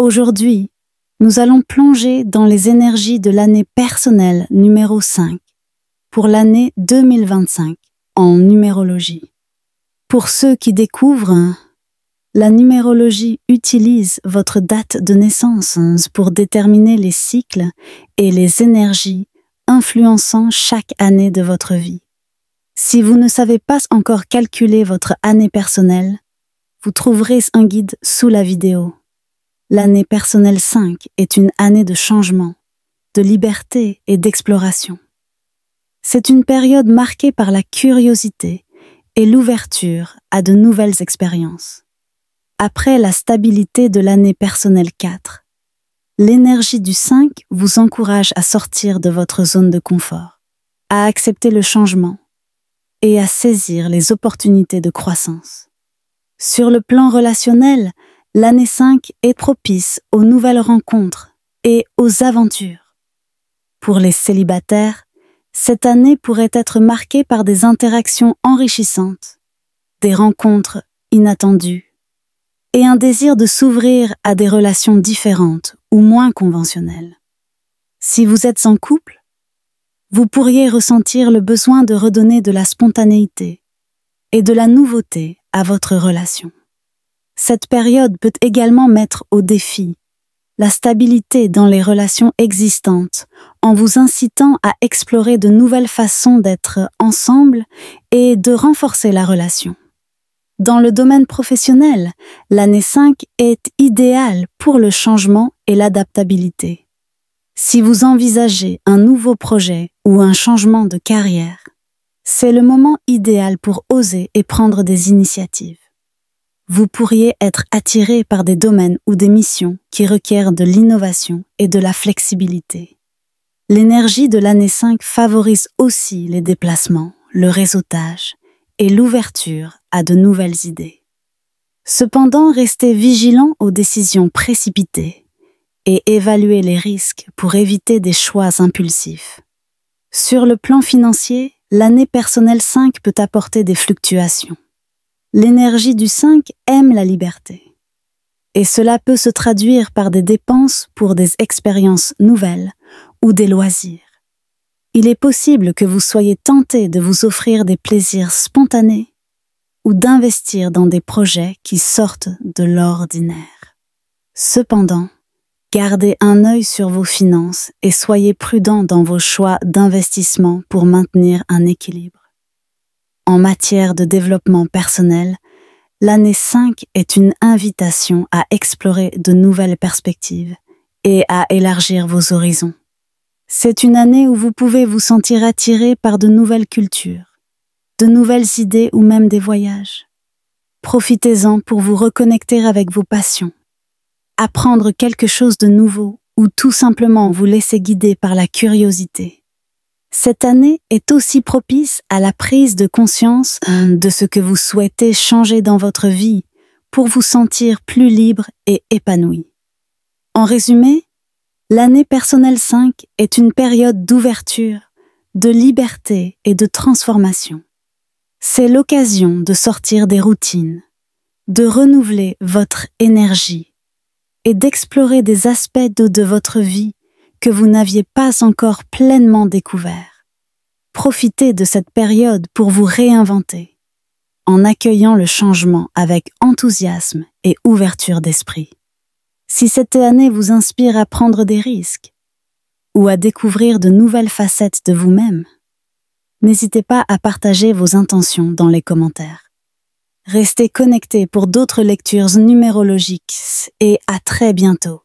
Aujourd'hui, nous allons plonger dans les énergies de l'année personnelle numéro 5 pour l'année 2025 en numérologie. Pour ceux qui découvrent, la numérologie utilise votre date de naissance pour déterminer les cycles et les énergies influençant chaque année de votre vie. Si vous ne savez pas encore calculer votre année personnelle, vous trouverez un guide sous la vidéo. L'année personnelle 5 est une année de changement, de liberté et d'exploration. C'est une période marquée par la curiosité et l'ouverture à de nouvelles expériences. Après la stabilité de l'année personnelle 4, l'énergie du 5 vous encourage à sortir de votre zone de confort, à accepter le changement et à saisir les opportunités de croissance. Sur le plan relationnel, l'année 5 est propice aux nouvelles rencontres et aux aventures. Pour les célibataires, cette année pourrait être marquée par des interactions enrichissantes, des rencontres inattendues et un désir de s'ouvrir à des relations différentes ou moins conventionnelles. Si vous êtes en couple, vous pourriez ressentir le besoin de redonner de la spontanéité et de la nouveauté à votre relation. Cette période peut également mettre au défi la stabilité dans les relations existantes en vous incitant à explorer de nouvelles façons d'être ensemble et de renforcer la relation. Dans le domaine professionnel, l'année 5 est idéale pour le changement et l'adaptabilité. Si vous envisagez un nouveau projet ou un changement de carrière, c'est le moment idéal pour oser et prendre des initiatives vous pourriez être attiré par des domaines ou des missions qui requièrent de l'innovation et de la flexibilité. L'énergie de l'année 5 favorise aussi les déplacements, le réseautage et l'ouverture à de nouvelles idées. Cependant, restez vigilant aux décisions précipitées et évaluez les risques pour éviter des choix impulsifs. Sur le plan financier, l'année personnelle 5 peut apporter des fluctuations l'énergie du 5 aime la liberté. Et cela peut se traduire par des dépenses pour des expériences nouvelles ou des loisirs. Il est possible que vous soyez tenté de vous offrir des plaisirs spontanés ou d'investir dans des projets qui sortent de l'ordinaire. Cependant, gardez un œil sur vos finances et soyez prudent dans vos choix d'investissement pour maintenir un équilibre. En matière de développement personnel, l'année 5 est une invitation à explorer de nouvelles perspectives et à élargir vos horizons. C'est une année où vous pouvez vous sentir attiré par de nouvelles cultures, de nouvelles idées ou même des voyages. Profitez-en pour vous reconnecter avec vos passions, apprendre quelque chose de nouveau ou tout simplement vous laisser guider par la curiosité. Cette année est aussi propice à la prise de conscience euh, de ce que vous souhaitez changer dans votre vie pour vous sentir plus libre et épanoui. En résumé, l'année personnelle 5 est une période d'ouverture, de liberté et de transformation. C'est l'occasion de sortir des routines, de renouveler votre énergie et d'explorer des aspects de, de votre vie que vous n'aviez pas encore pleinement découvert. Profitez de cette période pour vous réinventer, en accueillant le changement avec enthousiasme et ouverture d'esprit. Si cette année vous inspire à prendre des risques, ou à découvrir de nouvelles facettes de vous-même, n'hésitez pas à partager vos intentions dans les commentaires. Restez connectés pour d'autres lectures numérologiques et à très bientôt.